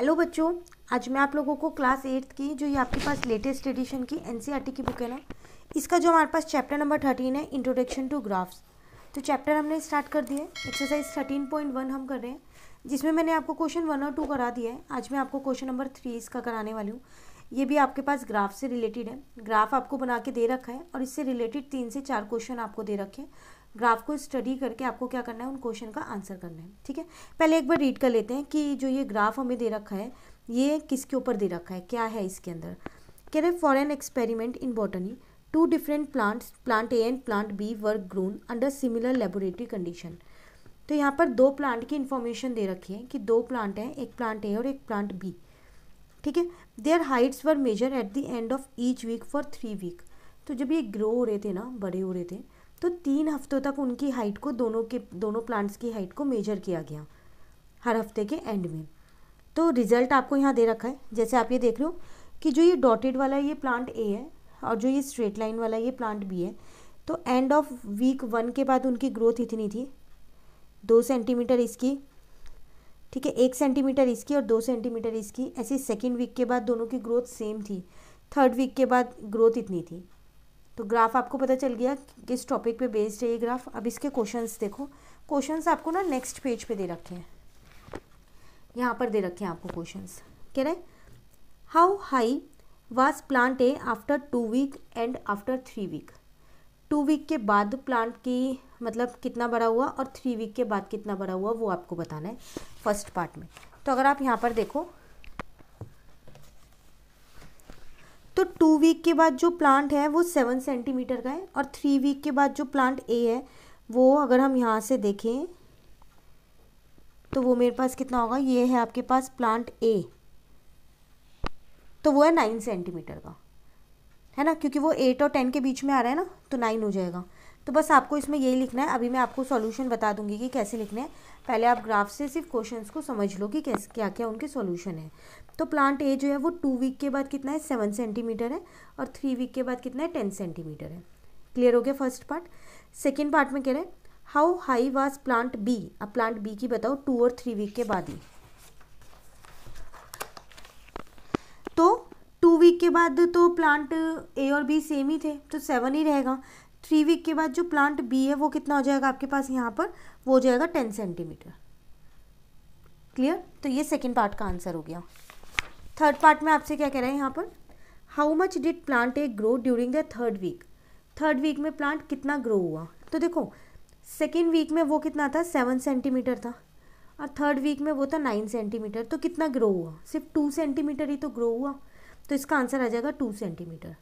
hello बच्चों आज मैं आप लोगों को क्लास एट्थ की जो ये आपके पास लेटेस्ट एडिशन की एन e की बुक है ना इसका जो हमारे पास चैप्टर नंबर थर्टीन है इंट्रोडक्शन टू ग्राफ्स तो चैप्टर हमने स्टार्ट कर दिए एक्सरसाइज थर्टीन पॉइंट वन हम कर रहे हैं जिसमें मैंने आपको क्वेश्चन वन और टू करा दिया है आज मैं आपको क्वेश्चन नंबर थ्री इसका कराने वाली हूँ ये भी आपके पास ग्राफ से रिलेटेड है ग्राफ आपको बना के दे रखा है और इससे रिलेटेड तीन से चार क्वेश्चन आपको दे रखे हैं ग्राफ को स्टडी करके आपको क्या करना है उन क्वेश्चन का आंसर करना है ठीक है पहले एक बार रीड कर लेते हैं कि जो ये ग्राफ हमें दे रखा है ये किसके ऊपर दे रखा है क्या है इसके अंदर कह रहे for an experiment in botany two different plants plant A and plant B were grown under similar laboratory condition तो यहाँ पर दो प्लांट की इन्फॉर्मेशन दे रखी है कि दो प्लांट हैं एक प्लांट ए और एक प्लांट बी ठीक है their heights were measured at the end of each week for three week तो जब ये ग्रो हो रहे थे ना बड़े हो रहे थे तो तीन हफ्तों तक उनकी हाइट को दोनों के दोनों प्लांट्स की हाइट को मेजर किया गया हर हफ्ते के एंड में तो रिज़ल्ट आपको यहाँ दे रखा है जैसे आप ये देख रहे हो कि जो ये डॉटेड वाला ये प्लांट ए है और जो ये स्ट्रेट लाइन वाला ये प्लांट बी है तो एंड ऑफ वीक वन के बाद उनकी ग्रोथ इतनी थी दो सेंटीमीटर इसकी ठीक है एक सेंटीमीटर इसकी और दो सेंटीमीटर इसकी ऐसे सेकेंड वीक के बाद दोनों की ग्रोथ सेम थी थर्ड वीक के बाद ग्रोथ इतनी थी तो ग्राफ आपको पता चल गया किस टॉपिक पे बेस्ड है ये ग्राफ अब इसके क्वेश्चंस देखो क्वेश्चंस आपको ना नेक्स्ट पेज पे दे रखे हैं यहाँ पर दे रखे हैं आपको क्वेश्चंस कह रहे how high was plant A after two week and after three week two week के बाद प्लांट की मतलब कितना बड़ा हुआ और थ्री वीक के बाद कितना बड़ा हुआ वो आपको बताना है फर्स्ट पार्ट में तो अगर आप यहाँ पर देखो तो टू वीक के बाद जो प्लांट है वो सेवन सेंटीमीटर का है और थ्री वीक के बाद जो प्लांट ए है वो अगर हम यहाँ से देखें तो वो मेरे पास कितना होगा ये है आपके पास प्लांट ए तो वो है नाइन सेंटीमीटर का है ना क्योंकि वो एट और टेन के बीच में आ रहा है ना तो नाइन हो जाएगा तो बस आपको इसमें यही लिखना है अभी मैं आपको सॉल्यूशन बता दूंगी कि कैसे लिखना है पहले आप ग्राफ से सिर्फ क्वेश्चंस को समझ लो कि कैसे क्या क्या उनके सॉल्यूशन है तो प्लांट ए जो है वो टू वीक के बाद कितना है सेवन सेंटीमीटर है और थ्री वीक के बाद कितना है टेन सेंटीमीटर है क्लियर हो गया फर्स्ट पार्ट सेकेंड पार्ट में कह रहे हैं how high was plant B अब प्लांट बी की बताओ टू और थ्री वीक के बाद ही तो टू वीक के बाद तो प्लांट ए और बी सेम ही थे तो सेवन ही रहेगा थ्री वीक के बाद जो प्लांट बी है वो कितना हो जाएगा आपके पास यहाँ पर वो हो जाएगा टेन सेंटीमीटर क्लियर तो ये सेकेंड पार्ट का आंसर हो गया थर्ड पार्ट में आपसे क्या कह रहे हैं यहाँ पर how much did plant A grow during the third week third week में प्लांट कितना ग्रो हुआ तो देखो सेकेंड वीक में वो कितना था सेवन सेंटीमीटर था और थर्ड वीक में वो था नाइन सेंटीमीटर तो कितना ग्रो हुआ सिर्फ टू सेंटीमीटर ही तो ग्रो हुआ तो इसका आंसर आ जाएगा टू सेंटीमीटर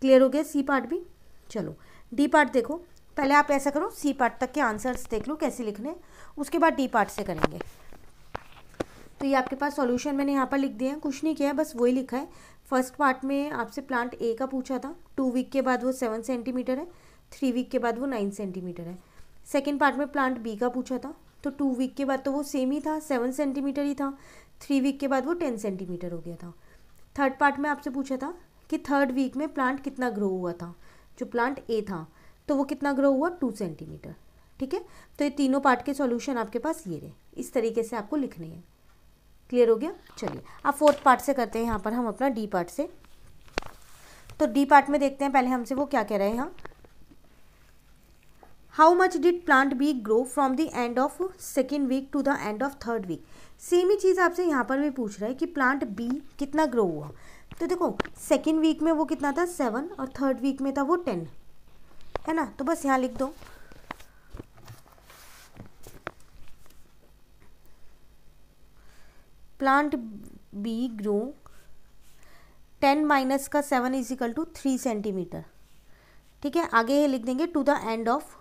क्लियर हो गया सी पार्ट भी चलो डी पार्ट देखो पहले आप ऐसा करो सी पार्ट तक के आंसर्स देख लो कैसे लिखने उसके बाद डी पार्ट से करेंगे तो ये आपके पास सॉल्यूशन मैंने यहाँ पर लिख दिया है कुछ नहीं किया है बस वही लिखा है फर्स्ट पार्ट में आपसे प्लांट ए का पूछा था टू वीक के बाद वो सेवन सेंटीमीटर है थ्री वीक के बाद वो नाइन सेंटीमीटर है सेकेंड पार्ट में प्लांट बी का पूछा था तो टू वीक के बाद तो वो सेम ही था सेवन सेंटीमीटर ही था थ्री वीक के बाद वो टेन सेंटीमीटर हो गया था थर्ड पार्ट में आपसे पूछा था कि थर्ड वीक में प्लांट कितना ग्रो हुआ था जो प्लांट ए था तो वो कितना ग्रो हुआ टू सेंटीमीटर ठीक है तो ये तीनों पार्ट के सॉल्यूशन आपके पास ये रहे इस तरीके से आपको लिखने हैं क्लियर हो गया चलिए अब फोर्थ पार्ट से करते हैं यहाँ पर हम अपना डी पार्ट से तो डी पार्ट में देखते हैं पहले हमसे वो क्या कह रहे हैं how much did plant B grow from the end of second week to the end of third week same ही चीज़ आपसे यहाँ पर भी पूछ रहा है कि प्लांट बी कितना ग्रो हुआ तो देखो सेकेंड वीक में वो कितना था सेवन और थर्ड वीक में था वो टेन है ना तो बस यहाँ लिख दो plant B grow ten minus का seven is equal to three centimetre ठीक है आगे लिख देंगे to the end of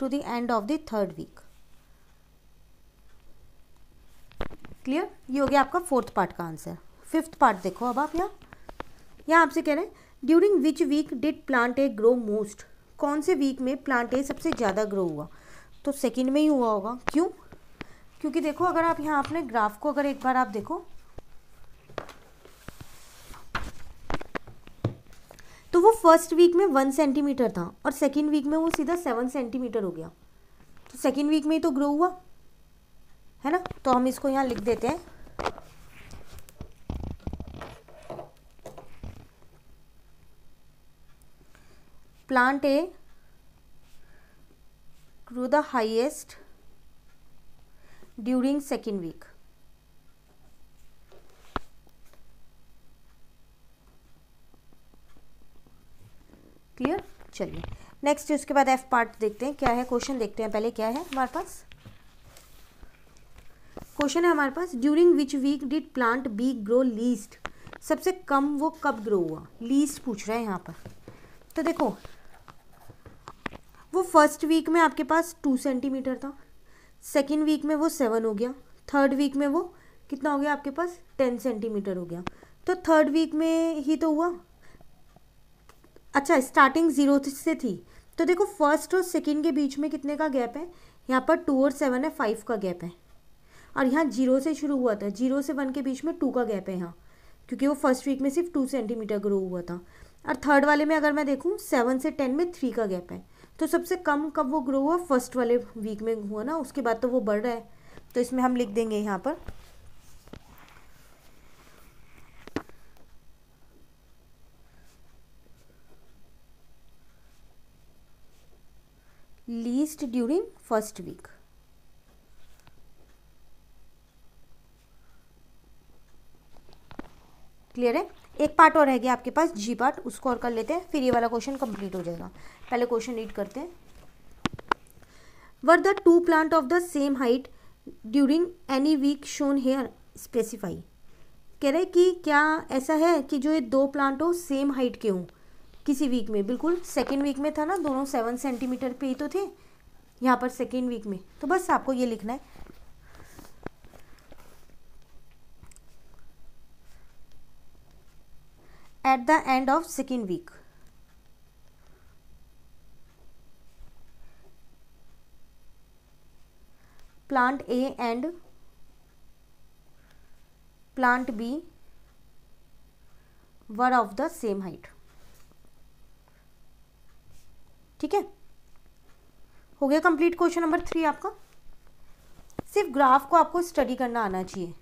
to the end of the third week clear ये हो गया आपका फोर्थ पार्ट का आंसर फिफ्थ पार्ट देखो अब आप यहाँ यहाँ आपसे कह रहे हैं during which week did plant A grow most कौन से वीक में प्लांट ए सबसे ज़्यादा ग्रो हुआ तो सेकेंड में ही हुआ होगा क्यों क्योंकि देखो अगर आप यहाँ अपने ग्राफ को अगर एक बार आप देखो तो वो फर्स्ट वीक में वन सेंटीमीटर था और सेकेंड वीक में वो सीधा सेवन सेंटीमीटर हो गया तो सेकेंड वीक में ही तो ग्रो हुआ है ना तो हम इसको यहाँ लिख देते हैं plant A grew the highest during second week clear चलिए नेक्स्ट उसके बाद एफ पार्ट देखते हैं क्या है क्वेश्चन देखते हैं पहले क्या है हमारे पास क्वेश्चन है हमारे पास during which week did plant B grow least सबसे कम वो कब ग्रो हुआ लीस्ट पूछ रहा है यहाँ पर तो देखो वो फर्स्ट वीक में आपके पास टू सेंटीमीटर था सेकेंड वीक में वो सेवन हो गया थर्ड वीक में वो कितना हो गया आपके पास टेन सेंटीमीटर हो गया तो थर्ड वीक में ही तो हुआ अच्छा स्टार्टिंग ज़ीरो से थी तो देखो फर्स्ट और सेकेंड के बीच में कितने का गैप है यहाँ पर टू और सेवन है फाइव का गैप है और यहाँ जीरो से शुरू हुआ था जीरो से वन के बीच में टू का गैप है यहाँ क्योंकि वो फर्स्ट वीक में सिर्फ टू सेंटीमीटर ग्रो हुआ था और थर्ड वाले में अगर मैं देखूँ सेवन से टेन में थ्री का गैप है तो सबसे कम कब वो ग्रो हुआ फर्स्ट वाले वीक में हुआ ना उसके बाद तो वो बढ़ रहा है तो इसमें हम लिख देंगे यहाँ पर least during first week clear है एक पार्ट और रह गया आपके पास जी पार्ट उसको और कर लेते हैं फिर ये वाला क्वेश्चन कंप्लीट हो जाएगा पहले क्वेश्चन रीड करते हैं were the two plant of the same height during any week shown here specify कह रहे कि क्या ऐसा है कि जो ये दो प्लांट हो सेम हाइट के हों किसी वीक में बिल्कुल सेकेंड वीक में था ना दोनों सेवन सेंटीमीटर पे ही तो थे यहाँ पर सेकेंड वीक में तो बस आपको ये लिखना है at the end of second week plant A and plant B were of the same height ठीक है हो गया कंप्लीट क्वेश्चन नंबर थ्री आपका सिर्फ ग्राफ को आपको स्टडी करना आना चाहिए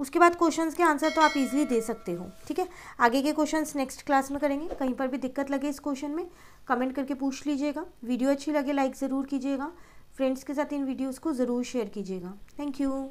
उसके बाद क्वेश्चंस के आंसर तो आप इजीली दे सकते हो ठीक है आगे के क्वेश्चंस नेक्स्ट क्लास में करेंगे कहीं पर भी दिक्कत लगे इस क्वेश्चन में कमेंट करके पूछ लीजिएगा वीडियो अच्छी लगे लाइक ज़रूर कीजिएगा फ्रेंड्स के साथ इन वीडियोज़ को ज़रूर शेयर कीजिएगा थैंक यू